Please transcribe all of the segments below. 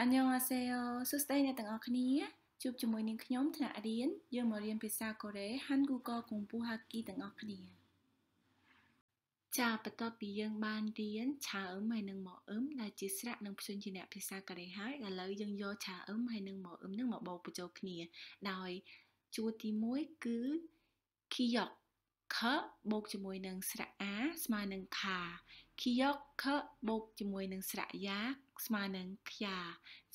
អញ្ញងអាសេយោសួស្តីអ្នកទាំងអស់គ្នាជួបជាមួយនឹងខ្ញុំថ្នាក់រៀនយើងមករៀនភាសាកូរ៉េហានគូកកំពូហាគីទាំងអស់គ្នាចាបន្ទាប់ពីយើងបានរៀនឆើមហើយនឹងមកអឹមដែលជាស្រៈនឹងព្យញ្ជនៈភាសាកូរ៉េហើយឥឡូវយើងយកឆើអឹមហើយនឹងមកអឹមនឹងមកបោកបញ្ចូលគ្នាដោយ ជួរទី1គឺគីយ៉កខបូកជាមួយនឹងស្រៈអាស្មើនឹងខាគីយកខបូកជាមួយនឹងស្រៈយ៉ាស្មើនឹងខ្យា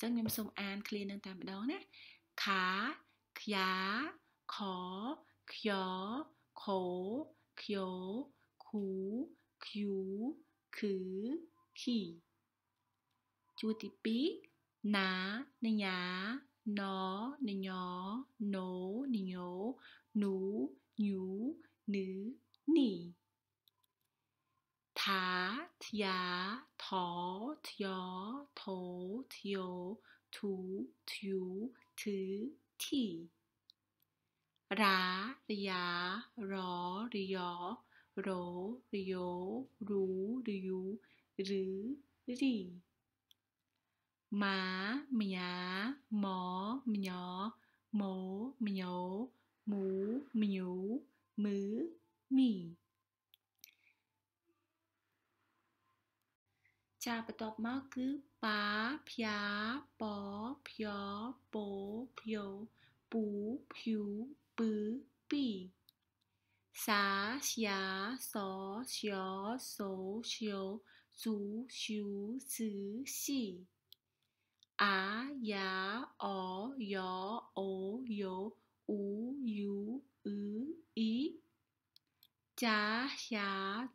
អញ្ចឹងខ្ញុំសូមអានឃ្លានឹងតែម្ដងណាខាខ្យាខខ្យខខ្យោខូឃូខឺខីជួរទី2ណានញាណនញណូនញោនូញូនឺยาทอทยอโถทโยถูทิวถือที่ราระยารอระยอโรระโยรู้ระยูหรือรีหมามยหมอ มยอหมมโยหมูมยูมือมีจาประตอบมาคือปาพยาปอพยอโปพยปูผิวปือปีสาชยาสอชยวโสชยซูชิวซือสีอายาออยอโอโยอูยูอืออีจ้าชา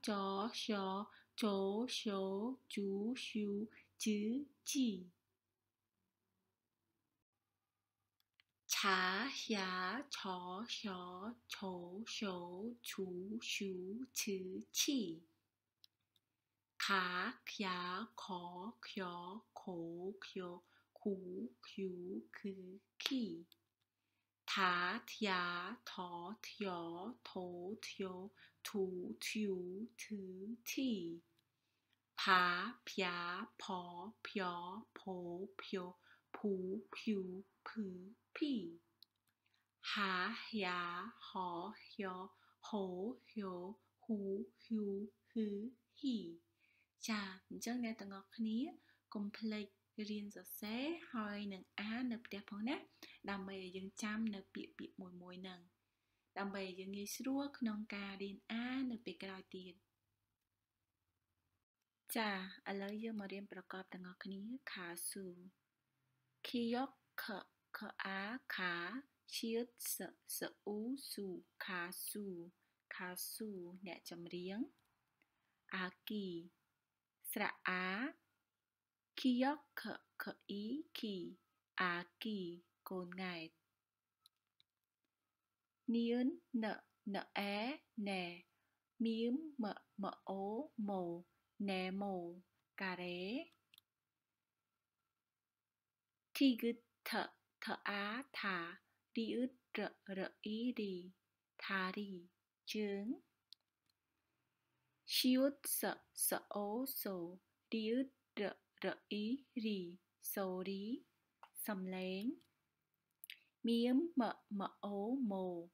จอชว左手左手指指茶香左手茶香左手持起卡呀卡呀卡呀卡呀卡呀ถาทยาทอทยอโถทียวถูทิวถือที่ผาพยาพอพยอโผพยผูผิวผือพีหาหยาหอเหยอโหหยหูหิวหือหีจาเจ้าเนี่ยตั้งอกนี้ complete រៀនសរសេរហើយនឹងអាននៅផ្ទះផងណាដើម្បីឲ្យយើងចាំនៅពាក្យពាក្យមួយមួយហ្នឹងដើម្បីឲ្យយើងងាយស្រួលក្នុងការរៀនអាននៅពេលក្រោយទៀតចាឥឡូវយើងមករៀនប្រកបទាំងអស់គ្នាខាស៊ូគីយកខខអាខាឈៀតសសអ៊ូស៊ូខាស៊ូខាស៊ូអ្នកចម្រៀងអាគីស្រៈអា Kiok khở khở ý kỳ á à, kỳ cồn ngài Niên nợ nợ é nè Miếm mợ mợ ố mồ nè mồ cà rế Thi gứt thợ thợ á thả đi ướt rợ rợ ý đi thả đi chướng Siút sợ sợ ố sổ đi ướt rợ rỉ rì sổ rí sầm lén miếng mỡ mỡ ố mồ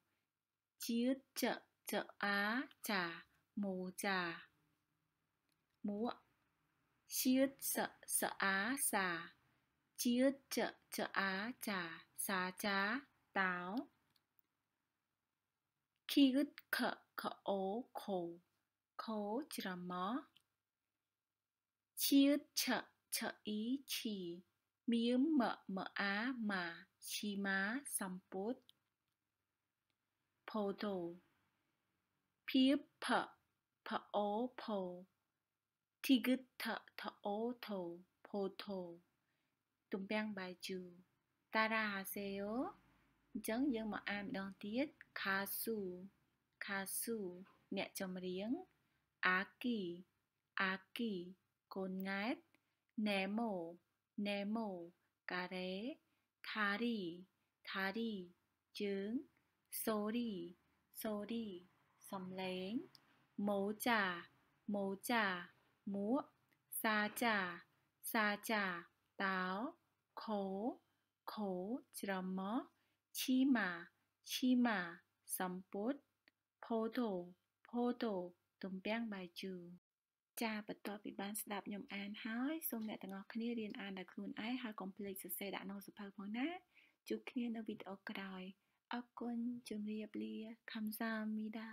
chiết chợ chợ á trà mồ trà múa chiết sợ sợ á xà chiết chợ chợ á trà xà trá táo khi gứt khở khở ố khổ khố chả mó chiết chợ ឆអ៊ីឈីមៀមមមអាម៉ាឈីម៉ាសំពុតផូដូភៀបផផអូផូធីគិតថថអូថូផូថូទំពាំងបាយជូតារាហាសេយោអញ្ចឹងយើងមកអានម្ដងទៀតខាស៊ូខាស៊ូអ្នកចម្រៀង អាគីអាគីកូនង៉ែត n e m o n e m o กาเร่ทาดีทาดีจึง โซรีโซรีสำเร็จโมจาโมจามุซาจา ซาจา ตาว โข โขจรมะชีมา ชีมาสัมปุตโพโต โพโต ตุ้มเปี้งใบจูចាបន្ទាប់ពីបានស្ដាប់ខ្ញុំអានហើយសូមអ្នកទាំងអស់គ្នារៀនអានដោយខ្លួនឯងហើយកុំភ្លេចសរសេរដាក់ក្នុងសៀវភៅផងណាជួបគ្នានៅវីដេអូក្រោយអរគុណជំរាបលាខំសាមីដា